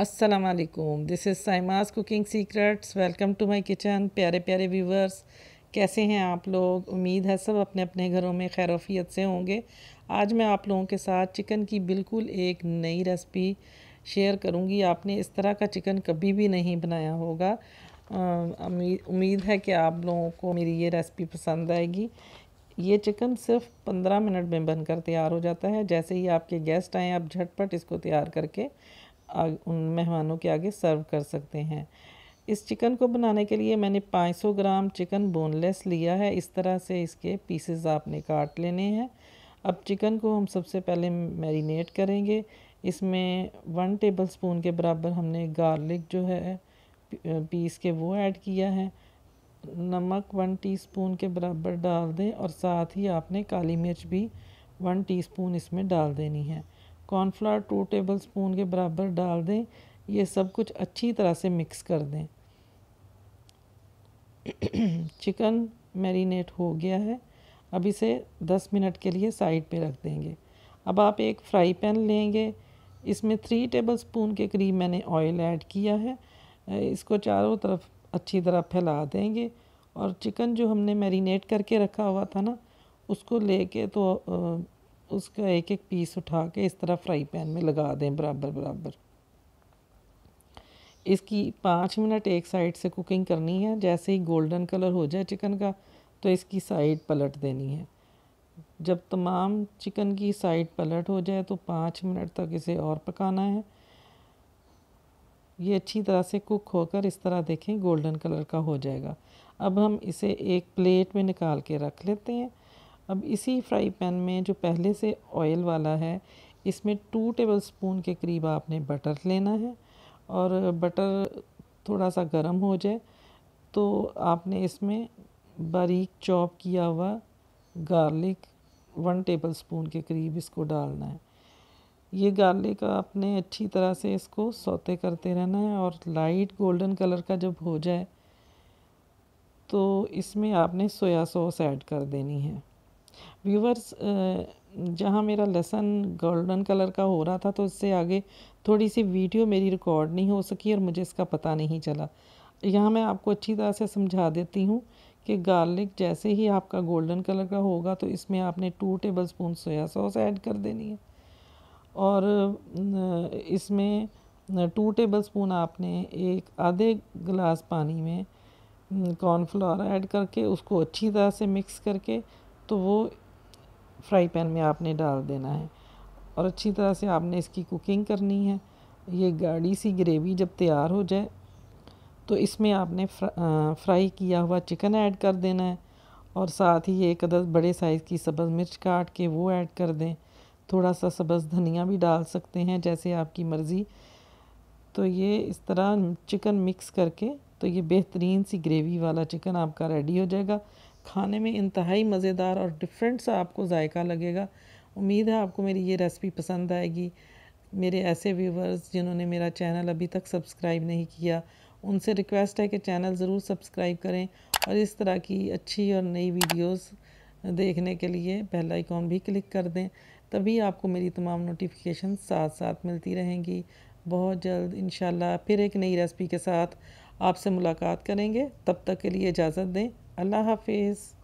Aslam this is Saima's cooking secrets welcome to my kitchen प्यारे प्यारे viewers कैसे हैं आप लोग उम्मीद है सब अपने अपने घरों में खैरफियत से होंगे आज मैं आप लोगों के साथ चिकन की बिल्कुल एक नई रेसिपी शेयर करूंगी आपने इस तरह का चिकन कभी भी नहीं बनाया होगा उम्मीद है कि आप लोगों को मेरी ये रेसिपी पसंद आएगी ये चिकन सिर्फ पंद्रह मिनट में बनकर तैयार हो जाता है जैसे ही आपके गेस्ट आएँ आप झटपट इसको तैयार करके उन मेहमानों के आगे सर्व कर सकते हैं इस चिकन को बनाने के लिए मैंने 500 ग्राम चिकन बोनलेस लिया है इस तरह से इसके पीसेस आपने काट लेने हैं अब चिकन को हम सबसे पहले मैरिनेट करेंगे इसमें वन टेबल स्पून के बराबर हमने गार्लिक जो है पीस के वो ऐड किया है नमक वन टीस्पून के बराबर डाल दें और साथ ही आपने काली मिर्च भी वन टीस्पून इसमें डाल देनी है कॉर्नफ्लावर टू टेबल स्पून के बराबर डाल दें ये सब कुछ अच्छी तरह से मिक्स कर दें चिकन मैरिनेट हो गया है अब इसे 10 मिनट के लिए साइड पे रख देंगे अब आप एक फ्राई पैन लेंगे इसमें थ्री टेबल स्पून के करीब मैंने ऑयल ऐड किया है इसको चारों तरफ अच्छी तरह फैला देंगे और चिकन जो हमने मैरिनेट करके रखा हुआ था ना उसको लेके तो उसका एक एक पीस उठा के इस तरह फ्राई पैन में लगा दें बराबर बराबर इसकी पाँच मिनट एक साइड से कुकिंग करनी है जैसे ही गोल्डन कलर हो जाए चिकन का तो इसकी साइड पलट देनी है जब तमाम चिकन की साइड पलट हो जाए तो पाँच मिनट तक इसे और पकाना है ये अच्छी तरह से कुक होकर इस तरह देखें गोल्डन कलर का हो जाएगा अब हम इसे एक प्लेट में निकाल के रख लेते हैं अब इसी फ्राई पैन में जो पहले से ऑयल वाला है इसमें टू टेबल स्पून के करीब आपने बटर लेना है और बटर थोड़ा सा गर्म हो जाए तो आपने इसमें बारीक चॉप किया हुआ गार्लिक वन टेबल स्पून के करीब इसको डालना है ये गार्लिक आपने अच्छी तरह से इसको सौते करते रहना है और लाइट गोल्डन कलर का जब हो जाए तो इसमें आपने सोया सॉस ऐड कर देनी है व्यूवर्स जहाँ मेरा लेसन गोल्डन कलर का हो रहा था तो इससे आगे थोड़ी सी वीडियो मेरी रिकॉर्ड नहीं हो सकी और मुझे इसका पता नहीं चला यहाँ मैं आपको अच्छी तरह से समझा देती हूँ कि गार्लिक जैसे ही आपका गोल्डन कलर का होगा तो इसमें आपने two tablespoon soya sauce add कर देनी है और इसमें टू टेबल स्पून आपने एक आधे गिलास पानी में कॉर्नफ्लावर ऐड करके उसको अच्छी तरह से मिक्स करके तो वो फ्राई पैन में आपने डाल देना है और अच्छी तरह से आपने इसकी कुकिंग करनी है ये गाढ़ी सी ग्रेवी जब तैयार हो जाए तो इसमें आपने फ्रा, फ्राई किया हुआ चिकन ऐड कर देना है और साथ ही एक अदर बड़े साइज़ की सब्ज़ मिर्च काट के वो ऐड कर दें थोड़ा सा सब्ज़ धनिया भी डाल सकते हैं जैसे आपकी मर्ज़ी तो ये इस तरह चिकन मिक्स करके तो ये बेहतरीन सी ग्रेवी वाला चिकन आपका रेडी हो जाएगा खाने में इंतहाई मज़ेदार और डिफरेंट सा आपको जायका लगेगा उम्मीद है आपको मेरी ये रेसिपी पसंद आएगी मेरे ऐसे व्यूवर्स जिन्होंने मेरा चैनल अभी तक सब्सक्राइब नहीं किया उनसे रिक्वेस्ट है कि चैनल ज़रूर सब्सक्राइब करें और इस तरह की अच्छी और नई वीडियोस देखने के लिए बेल आइकॉन भी क्लिक कर दें तभी आपको मेरी तमाम नोटिफिकेशन साथ साथ मिलती रहेंगी बहुत जल्द इन फिर एक नई रेसिपी के साथ आपसे मुलाकात करेंगे तब तक के लिए इजाज़त दें الله حافظ